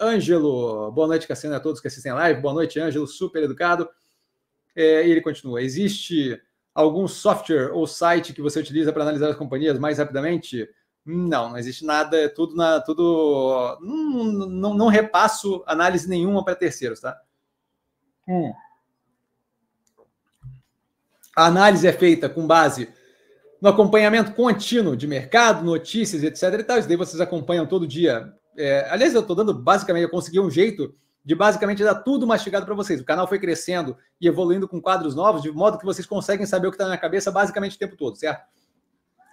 Ângelo, boa noite, Cassiano, a todos que assistem live. Boa noite, Ângelo, super educado. É, e ele continua: existe algum software ou site que você utiliza para analisar as companhias mais rapidamente? Não, não existe nada, é tudo na. Tudo, não, não, não repasso análise nenhuma para terceiros, tá? Hum. A análise é feita com base no acompanhamento contínuo de mercado, notícias, etc. E tal. Isso daí vocês acompanham todo dia é, aliás, eu estou dando basicamente, eu consegui um jeito de basicamente dar tudo mastigado para vocês. O canal foi crescendo e evoluindo com quadros novos, de modo que vocês conseguem saber o que está na cabeça basicamente o tempo todo, certo?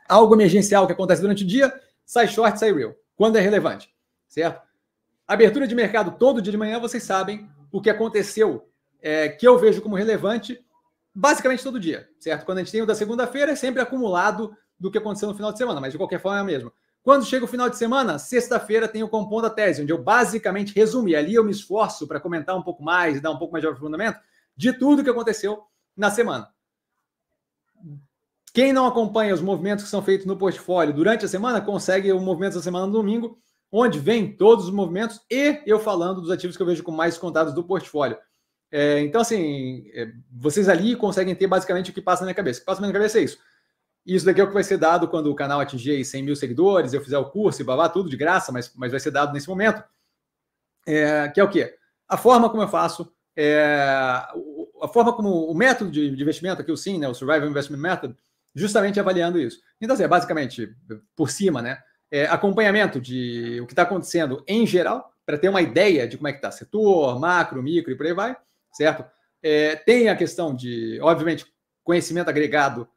Algo emergencial que acontece durante o dia, sai short, sai real, quando é relevante, certo? Abertura de mercado todo dia de manhã, vocês sabem o que aconteceu, é, que eu vejo como relevante basicamente todo dia, certo? Quando a gente tem o da segunda-feira, é sempre acumulado do que aconteceu no final de semana, mas de qualquer forma é a mesma. Quando chega o final de semana, sexta-feira tem o Compondo a Tese, onde eu basicamente resumo e Ali eu me esforço para comentar um pouco mais, dar um pouco mais de aprofundamento de tudo que aconteceu na semana. Quem não acompanha os movimentos que são feitos no portfólio durante a semana, consegue o movimento da semana no domingo, onde vem todos os movimentos e eu falando dos ativos que eu vejo com mais contados do portfólio. É, então, assim, é, vocês ali conseguem ter basicamente o que passa na minha cabeça. O que passa na minha cabeça é isso e isso daqui é o que vai ser dado quando o canal atingir 100 mil seguidores, eu fizer o curso e babá, tudo de graça, mas, mas vai ser dado nesse momento. É, que é o quê? A forma como eu faço, é, a forma como o método de, investimento, aqui o SIM, né, o Survival Investment Method, justamente avaliando isso. Então, assim, é basicamente, por cima, né? É, acompanhamento de o que está acontecendo em geral, para ter uma ideia de como é que está setor, macro, micro e por aí vai, certo? É, tem a questão de, obviamente, conhecimento agregado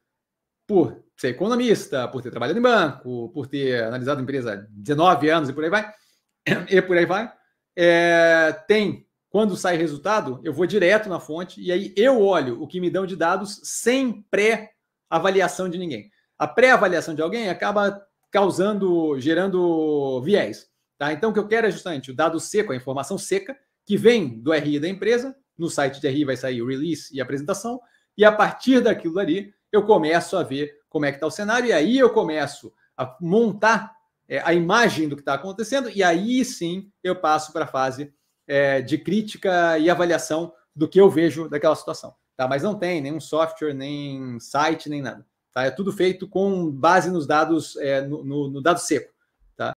por ser economista, por ter trabalhado em banco, por ter analisado a empresa há 19 anos e por aí vai, e por aí vai, é, tem, quando sai resultado, eu vou direto na fonte e aí eu olho o que me dão de dados sem pré-avaliação de ninguém. A pré-avaliação de alguém acaba causando, gerando viés. Tá? Então, o que eu quero é justamente o dado seco, a informação seca, que vem do RI da empresa. No site de RI vai sair o release e a apresentação. E a partir daquilo ali, eu começo a ver como é que está o cenário, e aí eu começo a montar é, a imagem do que está acontecendo, e aí sim eu passo para a fase é, de crítica e avaliação do que eu vejo daquela situação. Tá? Mas não tem nenhum software, nem site, nem nada. Tá? É tudo feito com base nos dados, é, no, no, no dado seco.